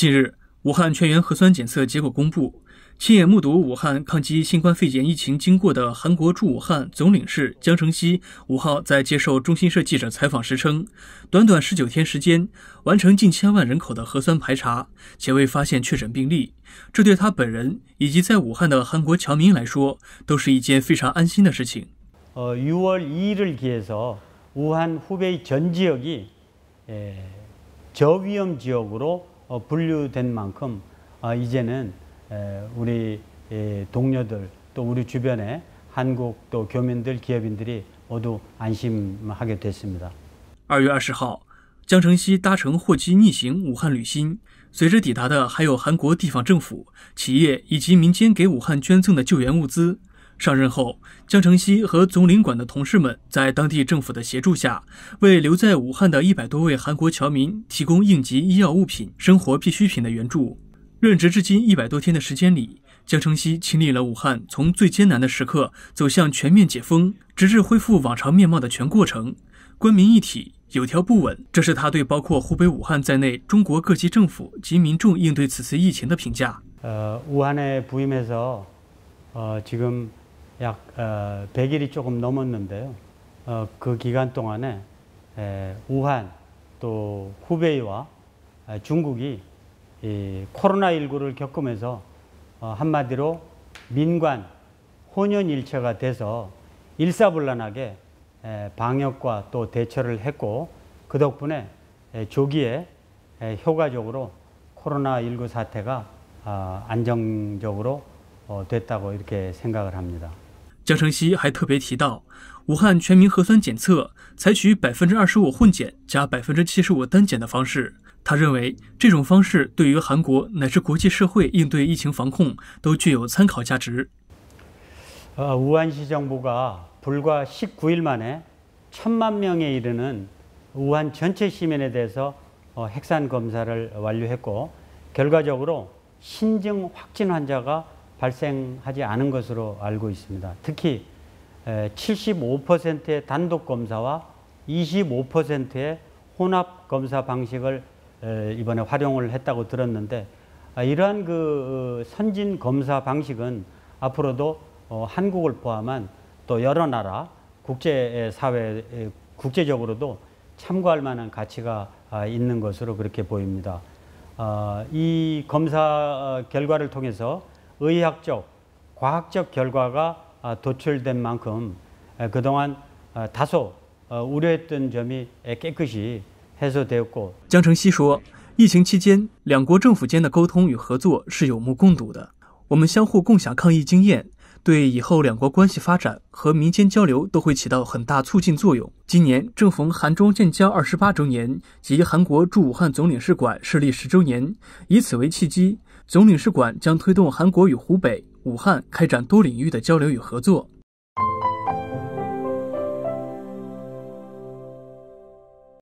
近日，武汉全员核酸检测结果公布。亲眼目睹武汉抗击新冠肺炎疫情经过的韩国驻武汉总领事姜成熙五号在接受中新社记者采访时称，短短十九天时间，完成近千万人口的核酸排查，且未发现确诊病例。这对他本人以及在武汉的韩国侨民来说，都是一件非常安心的事情。呃，六月一日开武汉、湖北全地域，呃，低危区区域。 분류된 만큼 이제는 우리 동료들 또 우리 주변에 한국 또 교민들 기업인들이 모두 안심하게 됐습니다. 2月20号，江承熙搭乘货机逆行武汉旅新，随之抵达的还有韩国地方政府、企业以及民间给武汉捐赠的救援物资。上任后，江承西和总领馆的同事们在当地政府的协助下，为留在武汉的一百多位韩国侨民提供应急医药物品、生活必需品的援助。任职至今一百多天的时间里，江承西亲历了武汉从最艰难的时刻走向全面解封，直至恢复往常面貌的全过程。官民一体，有条不紊，这是他对包括湖北武汉在内中国各级政府及民众应对此次疫情的评价。呃，武汉的部门说，呃，지금약 100일이 어, 조금 넘었는데요. 어, 그 기간 동안에 우한 또 후베이와 아, 중국이 코로나19를 겪으면서 어, 한마디로 민관 혼연일체가 돼서 일사불란하게 방역과 또 대처를 했고 그 덕분에 조기에 효과적으로 코로나19 사태가 아, 안정적으로 됐다고 이렇게 생각을 합니다. 江成熙还特别提到，武汉全民核酸检测采取百分之二十五混检加百分之七十五单检的方式。他认为，这种方式对于韩国乃至国际社会应对疫情防控都具有参考价值。武汉市政府가불과일만에천만명에이르는우한전체시민에대해서핵산검사를완료했고결과적으로신증확진환자가 발생하지 않은 것으로 알고 있습니다. 특히 75%의 단독 검사와 25%의 혼합 검사 방식을 이번에 활용을 했다고 들었는데 아, 이러한 그 어, 선진 검사 방식은 앞으로도 어, 한국을 포함한 또 여러 나라 국제 사회 국제적으로도 참고할 만한 가치가 아, 있는 것으로 그렇게 보입니다. 아, 이 검사 어, 결과를 통해서 江成熙说：“疫情期间，两国政府间的沟通与合作是有目共睹的。我们相互共享抗疫经验，对以后两国关系发展和民间交流都会起到很大促进作用。今年正逢韩中建交二十八周年及韩国驻武汉总领事馆设立十周年，以此为契机。”总领事馆将推动韩国与湖北武汉开展多领域的交流与合作。